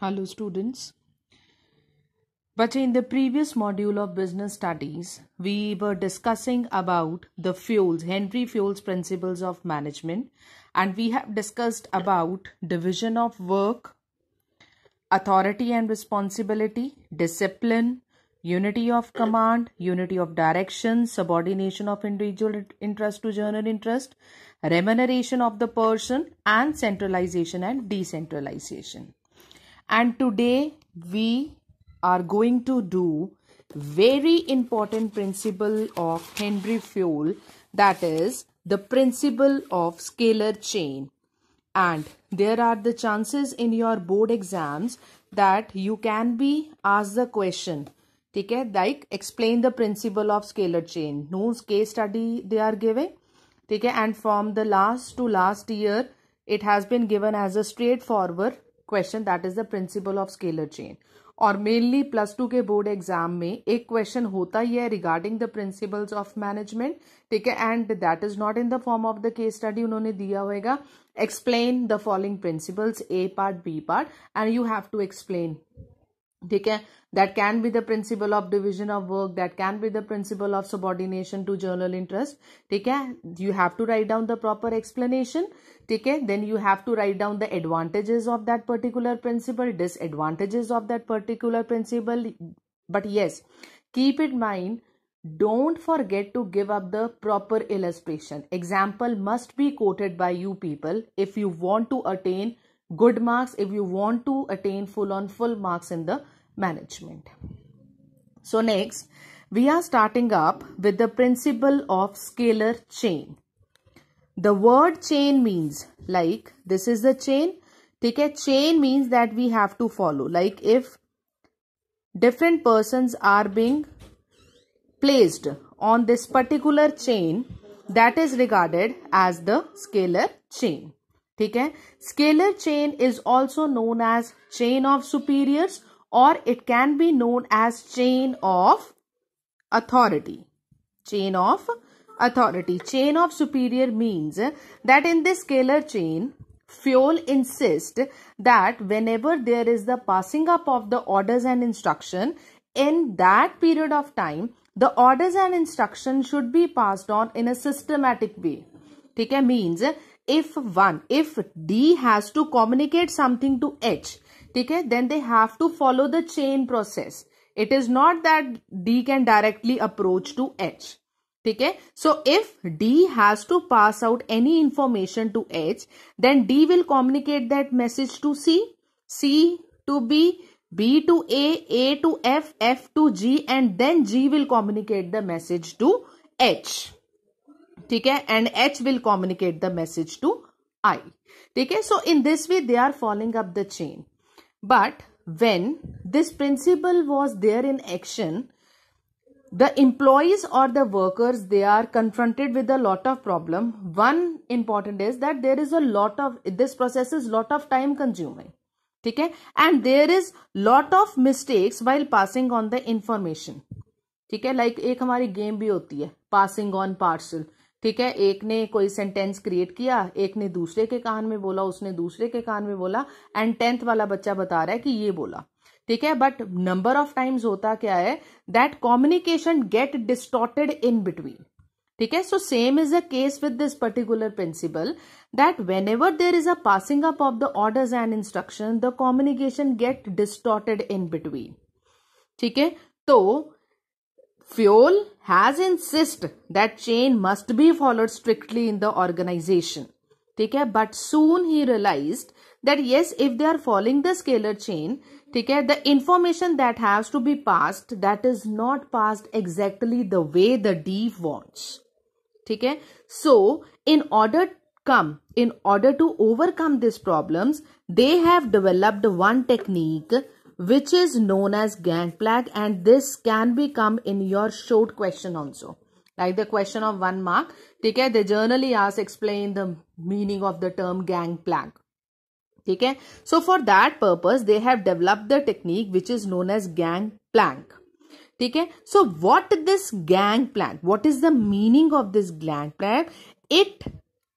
Hello students. But in the previous module of business studies, we were discussing about the Fuels, Henry Fuels principles of management and we have discussed about division of work, authority and responsibility, discipline, unity of command, unity of direction, subordination of individual interest to general interest, remuneration of the person and centralization and decentralization and today we are going to do very important principle of Henry Fuel that is the principle of scalar chain and there are the chances in your board exams that you can be asked the question okay? Like explain the principle of scalar chain. Chain case study they are giving, okay? And from the last to last year, it has been given as a straightforward question that is the principle of scalar chain और mainly plus two के board exam में एक question होता ही है regarding the principles of management ठीक है and that is not in the form of the case study उन्होंने दिया होगा explain the following principles A part B part and you have to explain ठीक है That can be the principle of division of work. That can be the principle of subordination to journal interest. take है You have to write down the proper explanation. take है Then you have to write down the advantages of that particular principle, disadvantages of that particular principle. But yes, keep in mind don't forget to give up the proper illustration. Example must be quoted by you people if you want to attain good marks, if you want to attain full on full marks in the management. So next, we are starting up with the principle of scalar chain. The word chain means like this is the chain. Take a chain means that we have to follow. Like if different persons are being placed on this particular chain that is regarded as the scalar chain. ठीक है scalar chain is also known as chain of superiors or it can be known as chain of authority. Chain of authority. Chain of superior means that in this scalar chain, Fiol insists that whenever there is the passing up of the orders and instruction, in that period of time, the orders and instruction should be passed on in a systematic way. Okay, means if 1, if D has to communicate something to H, ठीक है then they have to follow the chain process it is not that D can directly approach to H ठीक है so if D has to pass out any information to H then D will communicate that message to C C to B B to A, A to F, F to G and then G will communicate the message to H. ठीक है and H will communicate the message to I. ठीक है so in this way they are following up the chain. But when this principle was there in action, the employees or the workers, they are confronted with a lot of problem. One important is that there is a lot of, this process is lot of time consuming. okay? And there is lot of mistakes while passing on the information, okay? Like ठीक है like एक हमारी game भी होती ठीक है एक ने कोई सेंटेंस क्रिएट किया एक ने दूसरे के कान में बोला उसने दूसरे के कान में बोला एंड टेंथ वाला बच्चा बता रहा है कि ये बोला ठीक है बट नंबर ऑफ टाइम्स होता क्या है that communication get distorted in between ठीक है so same is a case with this particular principle that whenever there is a passing up of the orders and instruction the communication get distorted in between ठीक है तो Fuel has insisted that chain must be followed strictly in the organization. ठीक है but soon he realized that yes if they are following the scalar chain ठीक है the information that has to be passed that is not passed exactly the way the D wants ठीक है so in order come in order to overcome these problems they have developed one technique which is known as gangplank and this can become in your short question also like the question of one mark Okay, the they generally ask explain the meaning of the term gangplank ठीक okay so for that purpose they have developed the technique which is known as gangplank plank okay so what this gangplank what is the meaning of this gangplank it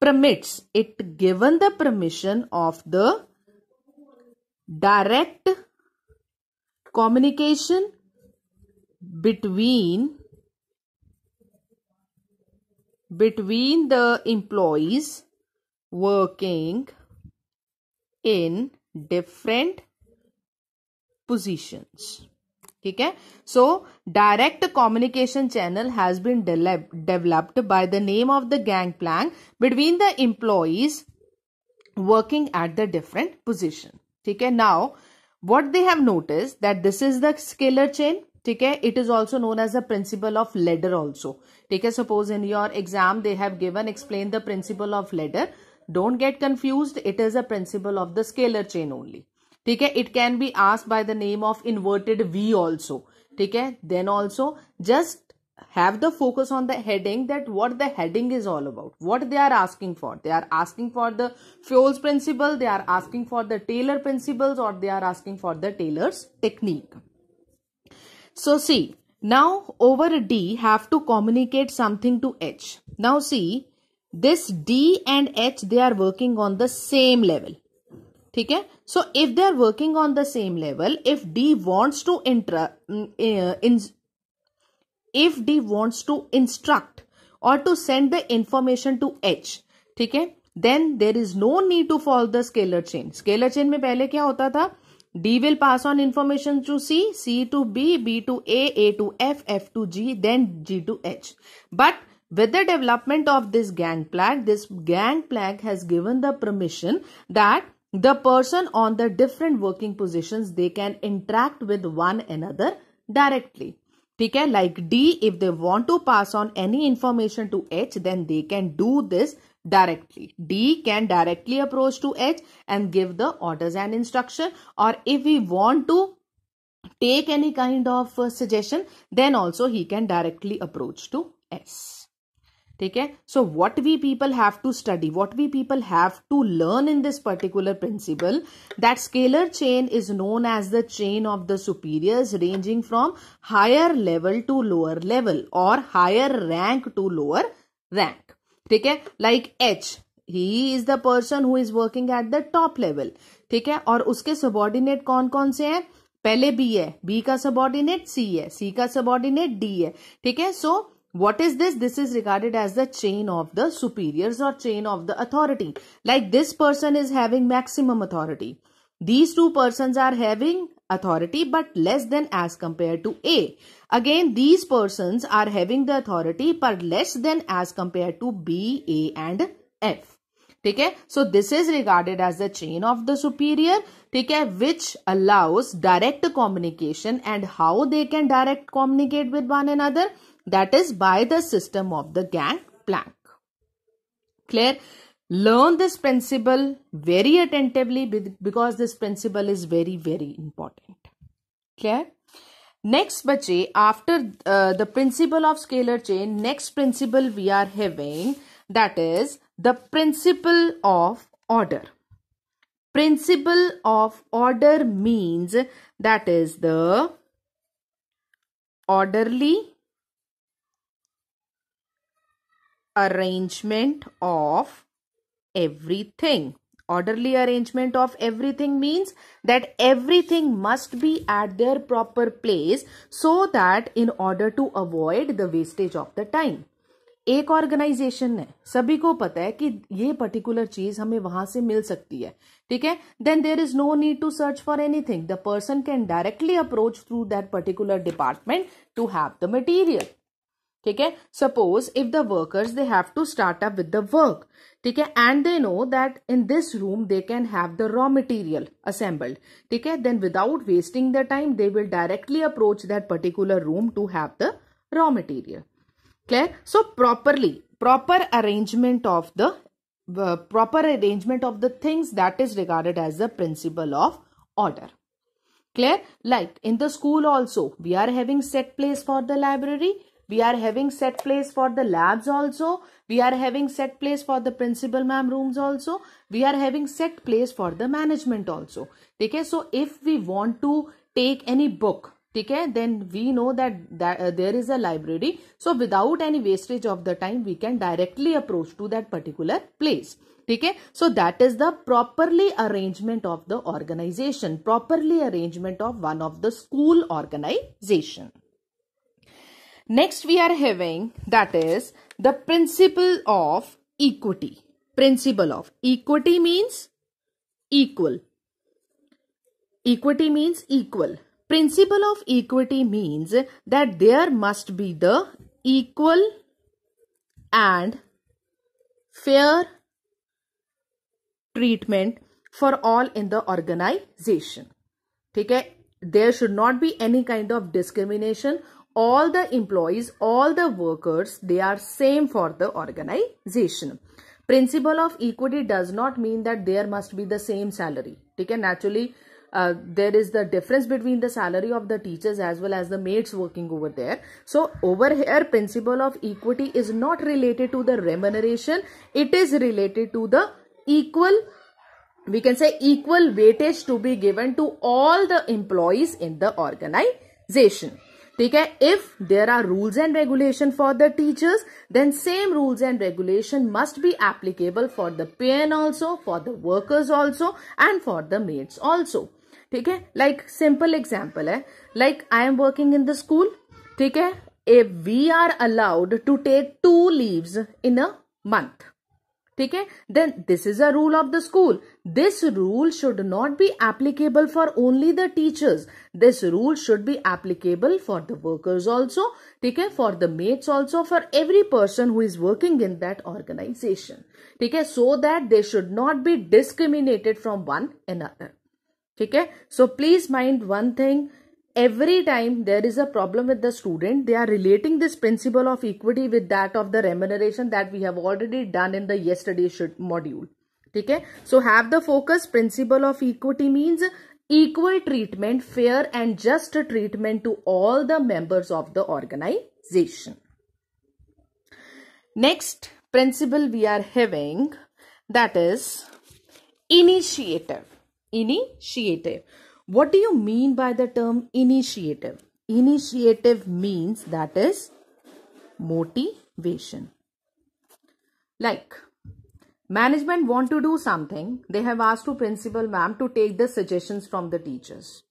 permits it given the permission of the direct communication between between the employees working in different positions ठीक है so direct communication channel has been developed by the name of the gang plan between the employees working at the different position ठीक है now what they have noticed that this is the scalar chain okay it is also known as the principle of ladder also okay suppose in your exam they have given explain the principle of ladder don't get confused it is a principle of the scalar chain only okay it can be asked by the name of inverted v also okay then also just have the focus on the heading that what the heading is all about what they are asking for they are asking for the Fools principle they are asking for the taylor principles or they are asking for the taylor's technique so see now over d have to communicate something to h now see this d and h they are working on the same level so if they are working on the same level if d wants to wants to in if D wants to instruct or to send the information to H, ठीक Then there is no need to follow the scalar chain. Scalar chain में पहले क्या होता था? D will pass on information to C, C to B, B to A, A to F, F to G, then G to H. But with the development of this gang plaque, this gang plaque has given the permission that the person on the different working positions, they can interact with one another directly. ठीक है like D if they want to pass on any information to H then they can do this directly. D can directly approach to H and give the orders and instruction or if we want to take any kind of suggestion then also he can directly approach to S. ठीक है so what we people have to study what we people have to learn in this particular principle that scalar chain is known as the chain of the superiors ranging from higher level to lower level और higher rank to lower rank ठीक है like H he is the person who is working at the top level ठीक है और उसके subordinate कौन कौन से हैं पहले बी है बी का सबॉर्डिनेट सी है सी का सबॉर्डिनेट डी है ठीक है so so, What is this? This is regarded as the chain of the superiors or chain of the authority. Like this person is having maximum authority. These two persons are having authority but less than as compared to A. Again, these persons are having the authority but less than as compared to B, A and F. Okay. So this is regarded as the chain of the superior. Okay, which allows direct communication and how they can direct communicate with one another that is by the system of the gang-plank. Clear? Learn this principle very attentively because this principle is very, very important. Clear? Next, bache, after uh, the principle of scalar chain, next principle we are having that is the principle of order. Principle of order means that is the orderly arrangement of everything orderly arrangement of everything means that everything must be at their proper place so that in order to avoid the wastage of the time एक organization ने सभी को पता है कि ये particular चीज हमें वहां से मिल सकती है ठीक है then there is no need to search for anything the person can directly approach through that particular department to have the material ठीक है suppose if the workers they have to start up with the work ठीक है and they know that in this room they can have the raw material assembled ठीक है then without wasting the time they will directly approach that particular room to have the raw material clear so properly proper arrangement of the uh, proper arrangement of the things that is regarded as the principle of order clear like in the school also we are having set place for the library we are having set place for the labs also. We are having set place for the principal ma'am rooms also. We are having set place for the management also. Okay, so if we want to take any book, okay, then we know that, that uh, there is a library. So without any wastage of the time, we can directly approach to that particular place. Okay, so that is the properly arrangement of the organization. Properly arrangement of one of the school organization. Next we are having that is the principle of equity. Principle of equity means equal. Equity means equal. Principle of equity means that there must be the equal and fair treatment for all in the organization. Okay? There should not be any kind of discrimination all the employees all the workers they are same for the organization principle of equity does not mean that there must be the same salary okay naturally uh, there is the difference between the salary of the teachers as well as the maids working over there so over here principle of equity is not related to the remuneration it is related to the equal we can say equal weightage to be given to all the employees in the organization ठीक है if there are rules and regulation for the teachers then same rules and regulation must be applicable for the peon also for the workers also and for the maids also ठीक है like simple example है like I am working in the school ठीक है if we are allowed to take two leaves in a month ठीक है then this is a rule of the school this rule should not be applicable for only the teachers this rule should be applicable for the workers also ठीक है for the maids also for every person who is working in that organization ठीक है so that they should not be discriminated from one another ठीक है so please mind one thing every time there is a problem with the student, they are relating this principle of equity with that of the remuneration that we have already done in the yesterday module. Okay, so have the focus principle of equity means equal treatment, fair and just treatment to all the members of the organization. Next principle we are having that is initiative. Initiative. What do you mean by the term initiative? Initiative means that is motivation. Like management want to do something, they have asked to principal ma'am to take the suggestions from the teachers.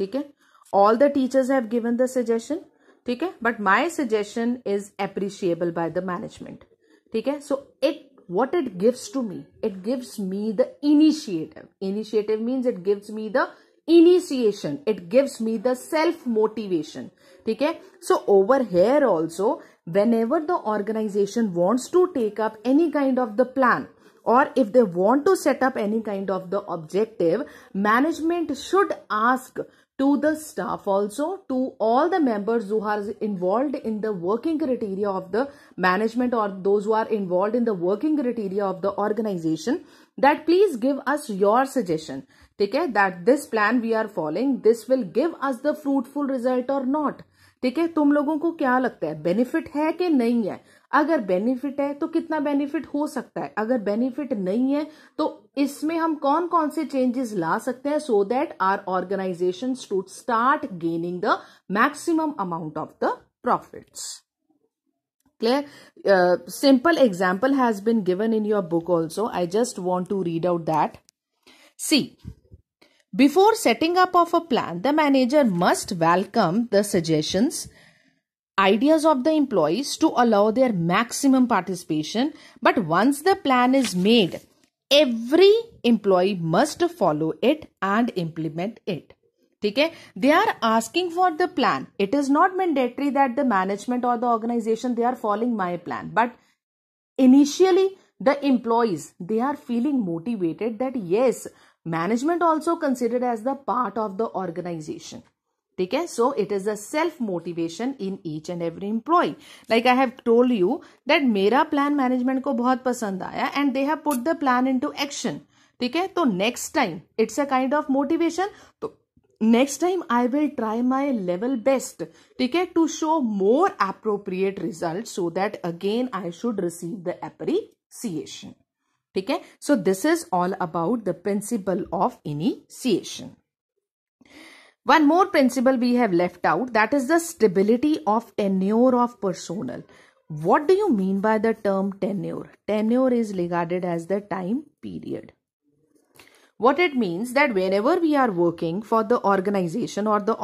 Okay? All the teachers have given the suggestion. Okay? But my suggestion is appreciable by the management. Okay? So it what it gives to me it gives me the initiative initiative means it gives me the initiation it gives me the self motivation okay so over here also whenever the organization wants to take up any kind of the plan or if they want to set up any kind of the objective management should ask to the staff also to all the members who are involved in the working criteria of the management or those who are involved in the working criteria of the organization that please give us your suggestion ठीक है that this plan we are following this will give us the fruitful result और not ठीक है तुम लोगों को क्या लगता है बेनिफिट है कि नहीं है अगर बेनिफिट है तो कितना बेनिफिट हो सकता है अगर बेनिफिट नहीं है तो इसमें हम कौन कौन से चेंजेस ला सकते हैं so that our organization to start gaining the maximum amount of the profits clear simple example has been given in your book also I just want to read out that see Before setting up of a plan, the manager must welcome the suggestions, ideas of the employees to allow their maximum participation. But once the plan is made, every employee must follow it and implement it. Okay? They are asking for the plan. It is not mandatory that the management or the organization they are following my plan. But initially, the employees they are feeling motivated that yes management also considered as the part of the organization okay so it is a self motivation in each and every employee like i have told you that mera plan management ko bahut pasand aaya and they have put the plan into action ठीक so next time it's a kind of motivation. Motivation तो next time I will try my level best ठीक है to show more appropriate result so that again I should receive the ठीक है so this is all about the principle of initiation one more principle we have left out that is the stability of tenure of personnel what do you mean by the term tenure tenure is regarded as the time period what it means that whenever we are working for the organization or the